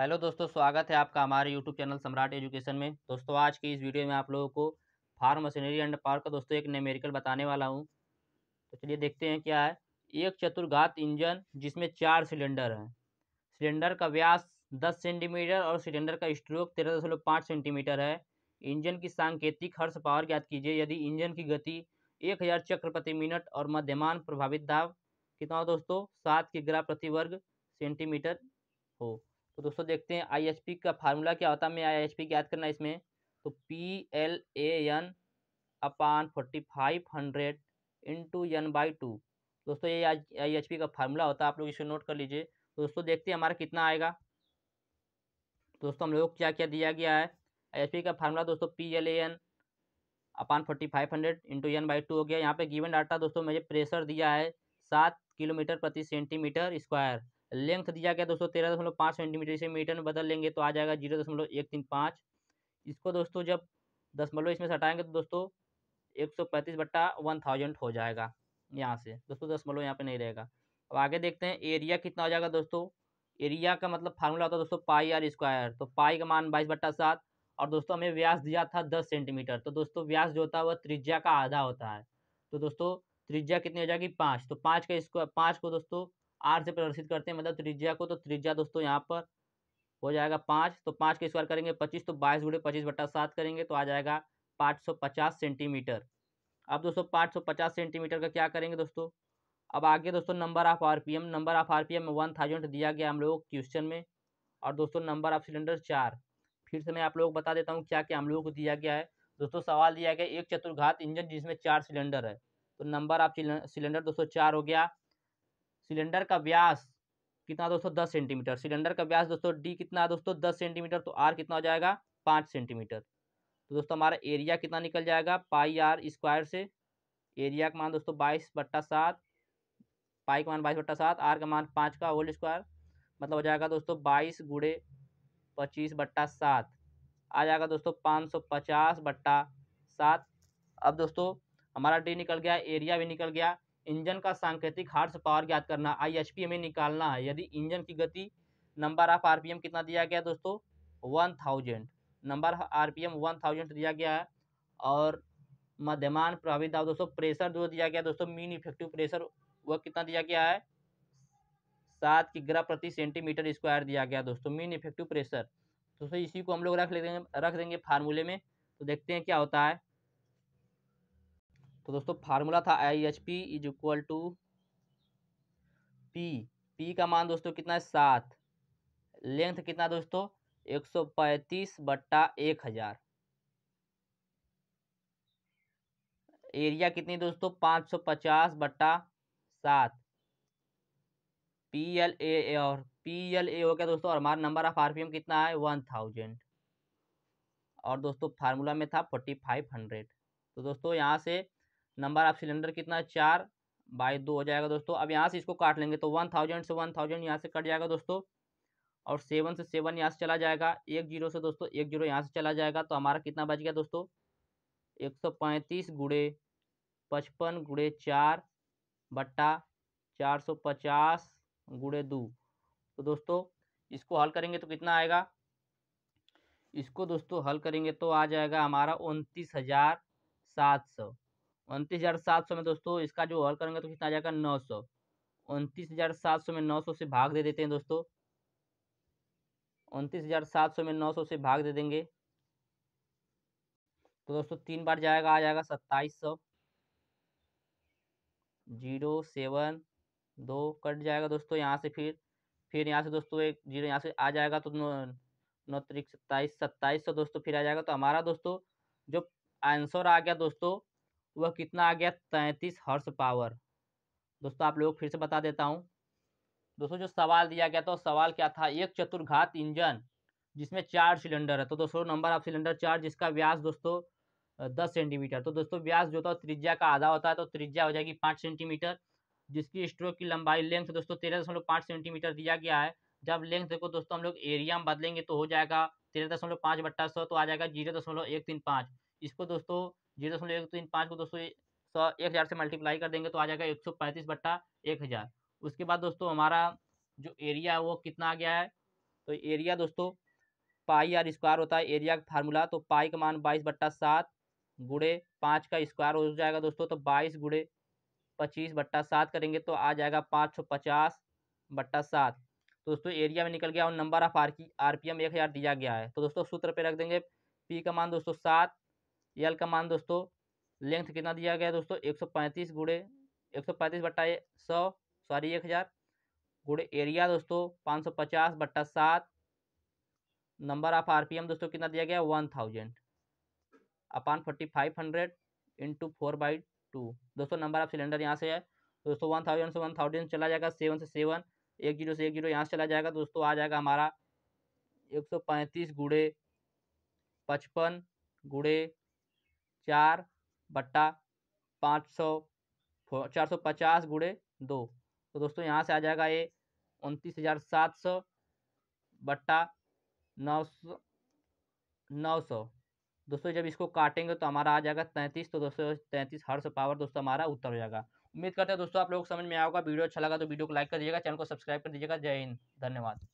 hello दोस्तों स्वागत है आपका हमारे यूट्यूब चैनल सम्राट एजुकेशन में दोस्तों आज की इस वीडियो में आप लोगों को फार्म मशीनरी एंड पावर का दोस्तों एक नेमेरिकल बताने वाला हूं तो चलिए देखते हैं क्या है एक चतुर्घात इंजन जिसमें चार सिलेंडर हैं सिलेंडर का व्यास दस सेंटीमीटर और सिलेंडर का स्ट्रोक तेरह दशमलव पाँच सेंटीमीटर है इंजन की सांकेतिक हर्ष पावर ज्ञात कीजिए यदि इंजन की गति एक हज़ार चक्र प्रति मिनट और मध्यमान प्रभावित दाव कितना हो दोस्तों सात ग्रह प्रति वर्ग सेंटीमीटर हो तो दोस्तों देखते हैं आई का फार्मूला क्या होता है मैं आई याद करना इसमें तो P L A N upon forty five hundred into N by two दोस्तों ये आई एच पी का फार्मूला होता है आप लोग इसे नोट कर लीजिए तो दोस्तों देखते हैं हमारा कितना आएगा दोस्तों हम लोग को क्या क्या दिया गया है आई एच पी का फार्मूला दोस्तों P L A N upon forty five hundred into N by two हो गया यहाँ पे गिवन डाटा दोस्तों मुझे प्रेशर दिया है सात किलोमीटर प्रति सेंटीमीटर स्क्वायर लेंथ दिया गया दोस्तों तेरह दशमलव पाँच सेंटीमीटर इसे मीटर में बदल लेंगे तो आ जाएगा जीरो दशमलव एक तीन पाँच इसको दोस्तों जब दशमलव इसमें हटाएंगे तो दोस्तों एक सौ पैंतीस बट्टा वन थाउजेंड हो जाएगा यहाँ से दोस्तों दशमलव यहाँ पे नहीं रहेगा अब आगे देखते हैं एरिया कितना हो जाएगा दोस्तों एरिया का मतलब फार्मूला होता है दोस्तों पाई आर स्क्वायर तो पाई का मान बाईस बट्टा सात और दोस्तों हमें व्यास दिया था दस सेंटीमीटर तो दोस्तों व्यास जो होता है वह त्रिज्या का आधा होता है तो दोस्तों त्रिज्या कितनी हो जाएगी पाँच तो पाँच का स्क्वायर पाँच को दोस्तों आठ से प्रदर्शित करते हैं मतलब त्रिज्या को तो त्रिज्या दोस्तों यहाँ पर हो जाएगा पाँच तो पाँच के स्क्वायर करेंगे पच्चीस तो बाईस गुड़े पच्चीस बट्टा सात करेंगे तो आ जाएगा पाँच सौ पचास सेंटीमीटर अब दोस्तों पाँच सौ पचास सेंटीमीटर का क्या करेंगे दोस्तों अब आगे दोस्तों number of M number of M में वन थाउजेंड दिया गया हम लोगों को क्वेश्चन में और दोस्तों नंबर ऑफ सिलेंडर चार फिर से मैं आप लोग बता देता हूँ क्या क्या हम लोगों को दिया गया है दोस्तों सवाल दिया गया एक चतुर्घात इंजन जिसमें चार सिलेंडर है तो नंबर ऑफ सिलेंडर दोस्तों चार हो गया सिलेंडर का व्यास कितना दोस्तों दस सेंटीमीटर सिलेंडर का व्यास दोस्तों डी कितना दोस्तों दस सेंटीमीटर तो आर कितना हो जाएगा पाँच सेंटीमीटर तो दोस्तों हमारा एरिया कितना निकल जाएगा पाई आर स्क्वायर से एरिया का मान दोस्तों बाईस बट्टा सात पाई का मान बाईस बट्टा सात आर का मान पाँच का होल स्क्वायर मतलब हो जाएगा दोस्तों बाईस गुड़े पच्चीस बट्टा सात आ जाएगा दोस्तों पाँच सौ पचास बट्टा सात अब दोस्तों हमारा डी निकल गया एरिया भी निकल गया इंजन का सांकेतिक हार्स पावर ज्ञात करना आई एच पी हमें निकालना है यदि इंजन की गति number of R P M कितना दिया गया दोस्तों one thousand number R P M one thousand दिया गया है और मध्यमान प्रभावित दाब दोस्तों प्रेशर जो दिया गया दोस्तों मीन इफेक्टिव प्रेशर वह कितना दिया गया है सात किग्रा प्रति सेंटीमीटर स्क्वायर दिया गया दोस्तों मीन इफेक्टिव प्रेशर दोस्तों इसी को हम लोग रख लेंगे रख देंगे फार्मूले में तो देखते हैं क्या होता है तो दोस्तों फार्मूला था I H P is equal to P P का मान दोस्तों कितना है सात लेंथ कितना दोस्तों एक सौ पैंतीस बट्टा एक हजार एरिया कितनी दोस्तों पाँच सौ पचास बट्टा सात पी एल ए और पी एल ए हो गया दोस्तों और हमारा नंबर ऑफ एम कितना है वन थाउजेंड और दोस्तों फार्मूला में था फोर्टी फाइव हंड्रेड तो दोस्तों यहाँ से नंबर ऑफ सिलेंडर कितना है चार बाई दो हो जाएगा दोस्तों अब यहाँ से इसको काट लेंगे तो वन थाउजेंड से वन थाउजेंड यहाँ से कट जाएगा दोस्तों और सेवन से सेवन यहाँ से चला जाएगा एक जीरो से दोस्तों एक जीरो यहाँ से चला जाएगा तो हमारा कितना बच गया दोस्तों एक सौ पैंतीस गुड़े पचपन गुड़े चार बट्टा चार सौ पचास गुड़े दो तो दोस्तों इसको हल करेंगे तो कितना आएगा इसको दोस्तों हल करेंगे तो आ जाएगा हमारा उनतीस हज़ार सात सौ उनतीस हज़ार सात सौ में दोस्तों इसका जो हल करेंगे तो कितना आ जाएगा नौ सौ उनतीस हज़ार सात सौ में नौ सौ से भाग दे देते हैं दोस्तों उनतीस हज़ार सात सौ में नौ सौ से भाग दे देंगे तो दोस्तों तीन बार जाएगा आ जाएगा सत्ताईस सौ जीरो सेवन दो कट जाएगा दोस्तों यहाँ से फिर फिर यहाँ से दोस्तों एक जीरो यहाँ से आ जाएगा तो नौ नौ तरीक सत्ताईस सत्ताईस सौ दोस्तों फिर आ जाएगा तो हमारा दोस्तों जो आंसर आ गया दोस्तों वह कितना आ गया तैंतीस हर्स पावर दोस्तों आप लोग फिर से बता देता हूँ दोस्तों जो सवाल दिया गया था सवाल क्या था एक चतुर्घात इंजन जिसमें चार सिलेंडर है तो दोस्तों नंबर ऑफ सिलेंडर चार जिसका व्यास दोस्तों दस सेंटीमीटर तो दोस्तों व्यास जो होता है त्रिज्या का आधा होता है तो त्रिज्या हो जाएगी पाँच सेंटीमीटर जिसकी स्ट्रोक की लंबाई लेंथ दोस्तों तेरह दशमलव पाँच सेंटीमीटर दिया गया है जब लेंथ को दोस्तों हम लोग एरिया में बदलेंगे तो हो जाएगा तेरह दशमलव पाँच बट्टा सौ तो आ जाएगा जीरो दशमलव एक तीन पाँच इसको दोस्तों जीरो तो दशमलव एक तीन तो पाँच को दोस्तों सौ एक हज़ार से मल्टीप्लाई कर देंगे तो आ जाएगा एक सौ पैंतीस बट्टा एक हज़ार उसके बाद दोस्तों हमारा जो एरिया है वो कितना आ गया है तो एरिया दोस्तों पाई आर स्क्वायर होता है एरिया का फार्मूला तो पाई का मान बाईस बट्टा सात गुड़े पाँच का स्क्वायर हो जाएगा दोस्तों तो बाईस गुड़े पच्चीस बट्टा सात करेंगे तो आ जाएगा पाँच सौ पचास बट्टा सात तो दोस्तों एरिया में निकल गया और नंबर ऑफ आर की आर पी एम एक हज़ार दिया गया है तो दोस्तों सूत्र पे रख देंगे पी का मान दोस्तों सात यल का मान दोस्तों लेंथ कितना दिया गया है दोस्तों एक सौ पैंतीस गुड़े एक सौ पैंतीस बट्टा सौ सॉरी एक हज़ार गुड़े एरिया दोस्तों पाँच सौ पचास बट्टा सात नंबर ऑफ आरपीएम दोस्तों कितना दिया गया one thousand upon forty five hundred into four by two दोस्तों नंबर ऑफ सिलेंडर यहाँ से है दोस्तों वन थाउजेंड से वन थाउजेंड चला जाएगा सेवन से सेवन एक जीरो से एक जीरो यहाँ से चला जाएगा दोस्तों आ जाएगा हमारा एक सौ पैंतीस गुड़े पचपन गुड़े चार बट्टा पाँच सौ चार सौ पचास गुड़े दो तो दोस्तों यहाँ से आ जाएगा ये उनतीस हज़ार सात सौ बट्टा नौ सौ नौ सौ दोस्तों जब इसको काटेंगे तो हमारा आ जाएगा तैंतीस तो दोस्तों तैंतीस हर्ष पावर दोस्तों हमारा उत्तर हो जाएगा उम्मीद करते हैं दोस्तों आप लोग समझ में आएगा वीडियो अच्छा लगा तो वीडियो को लाइक कर दीजिएगा चैनल को सब्सक्राइब कर दीजिएगा जय हिंद धन्यवाद